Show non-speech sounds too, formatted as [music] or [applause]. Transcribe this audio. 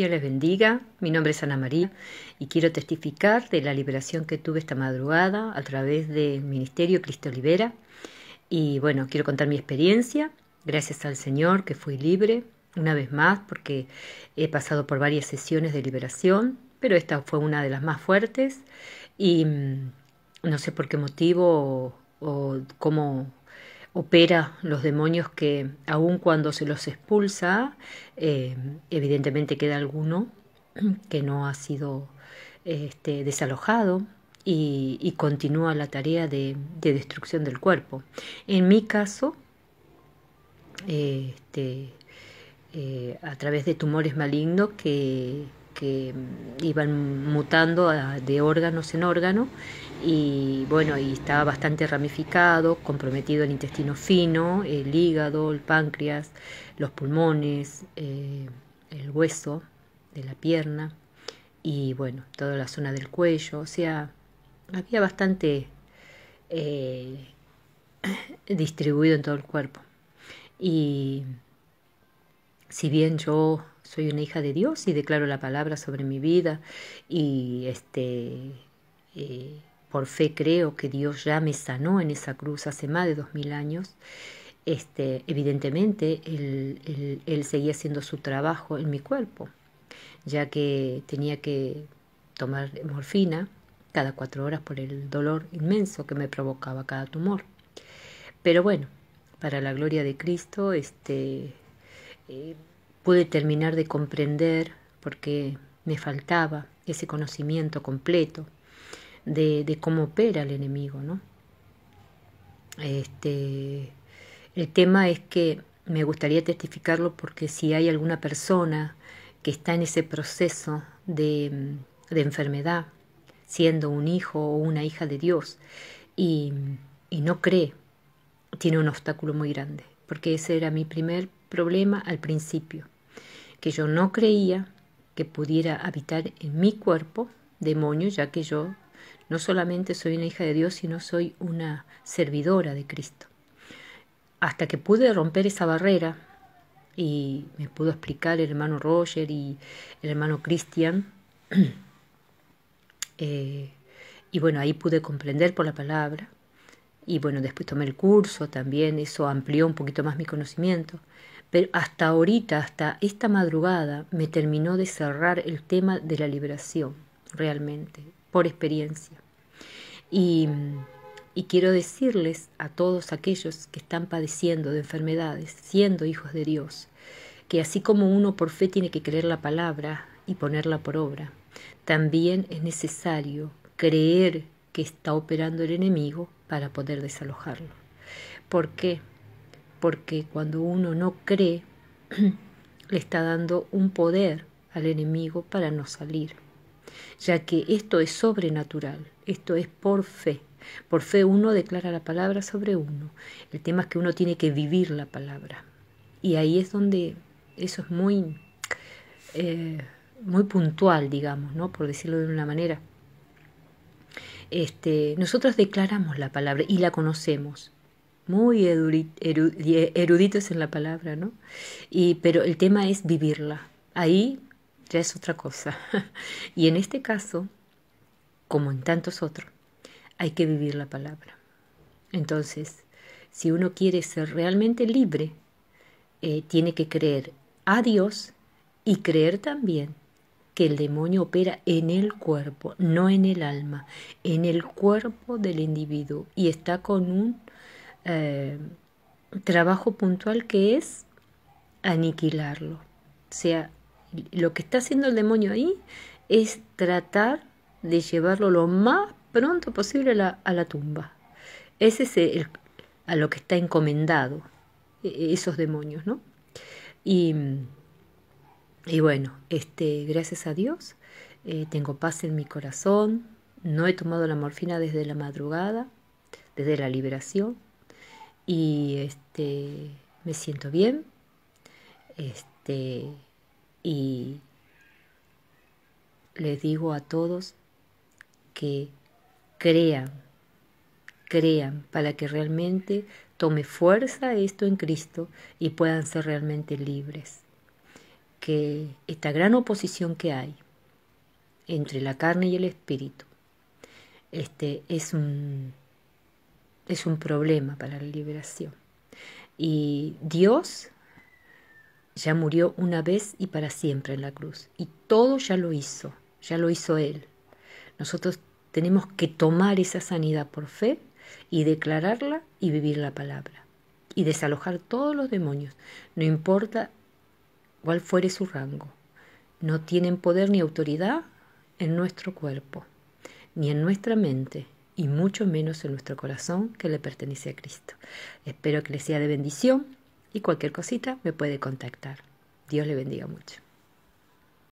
Dios les bendiga, mi nombre es Ana María y quiero testificar de la liberación que tuve esta madrugada a través del Ministerio Cristo Libera. Y bueno, quiero contar mi experiencia, gracias al Señor que fui libre una vez más porque he pasado por varias sesiones de liberación, pero esta fue una de las más fuertes y mm, no sé por qué motivo o cómo opera los demonios que aun cuando se los expulsa, eh, evidentemente queda alguno que no ha sido este, desalojado y, continúa la tarea de, de, destrucción del cuerpo. En mi caso, este, eh, a través de tumores malignos que, que iban mutando de órganos en órgano y bueno, y estaba bastante ramificado, comprometido el intestino fino, el hígado, el páncreas, los pulmones, eh, el hueso de la pierna y bueno, toda la zona del cuello, o sea, había bastante eh, [clears throat] distribuido en todo el cuerpo. Y si bien yo soy una hija de Dios y declaro la palabra sobre mi vida y este... Eh, por fe creo que Dios ya me sanó en esa cruz hace más de dos mil años, este, evidentemente él, seguía haciendo su trabajo en mi cuerpo, ya que tenía que tomar morfina cada cuatro horas por el dolor inmenso que me provocaba cada tumor. Pero bueno, para la gloria de Cristo, este, eh, pude terminar de comprender porque me faltaba ese conocimiento completo de, cómo opera el enemigo, ¿no? Este, el tema es que me gustaría testificarlo porque si hay alguna persona que está en ese proceso de, enfermedad, siendo un hijo o una hija de Dios, y, y, no cree, tiene un obstáculo muy grande, porque ese era mi primer problema al principio, que yo no creía que pudiera habitar en mi cuerpo demonio, ya que yo no solamente soy una hija de Dios, sino soy una servidora de Cristo. Hasta que pude romper esa barrera, y me pudo explicar el hermano Roger y el hermano Christian, [clears throat] eh, y bueno, ahí pude comprender por la palabra. Y bueno, después tomé el curso también, eso amplió un poquito más mi conocimiento. Pero hasta ahorita, hasta esta madrugada, me terminó de cerrar el tema de la liberación, realmente por experiencia. Y, quiero decirles a todos aquellos que están padeciendo de enfermedades, siendo hijos de Dios, que así como uno por fe tiene que creer la palabra y ponerla por obra, también es necesario creer que está operando el enemigo para poder desalojarlo. ¿Por qué? Porque cuando uno no cree, [clears throat] le está dando un poder al enemigo para no salir ya que esto es sobrenatural, esto es por fe. Por fe uno declara la palabra sobre uno. El tema es que uno tiene que vivir la palabra. Y ahí es donde eso es muy, eh, muy puntual, digamos, ¿no? Por decirlo de una manera. Este, nosotros declaramos la palabra y la conocemos. Muy eruditos en la palabra, ¿no? Y, pero el tema es vivirla. Ahí ya es otra cosa. [laughs] y en este caso, como en tantos otros, hay que vivir la palabra. Entonces, si uno quiere ser realmente libre, eh, tiene que creer a Dios y creer también que el demonio opera en el cuerpo, no en el alma, en el cuerpo del individuo y está con un eh, trabajo puntual que es aniquilarlo. O sea, lo que está haciendo el demonio ahí es tratar de llevarlo lo más pronto posible a la, tumba. Ese es a lo que está encomendado e, e, esos demonios, ¿no? Y, y bueno, este, gracias a Dios, eh, tengo paz en mi corazón, no he tomado la morfina desde la madrugada, desde la liberación, y este, me siento bien. Este, y les digo a todos que crean, crean para que realmente tome fuerza esto en Cristo y puedan ser realmente libres. Que esta gran oposición que hay entre la carne y el espíritu este, es, un, es un problema para la liberación. Y Dios ya murió una vez y para siempre en la cruz. Y todo ya lo hizo, ya lo hizo Él. Nosotros tenemos que tomar esa sanidad por fe y declararla y vivir la palabra. Y desalojar todos los demonios, no importa cuál fuere su rango. No tienen poder ni autoridad en nuestro cuerpo, ni en nuestra mente, y mucho menos en nuestro corazón que le pertenece a Cristo. Espero que les sea de bendición y cualquier cosita me puede contactar. Dios le bendiga mucho.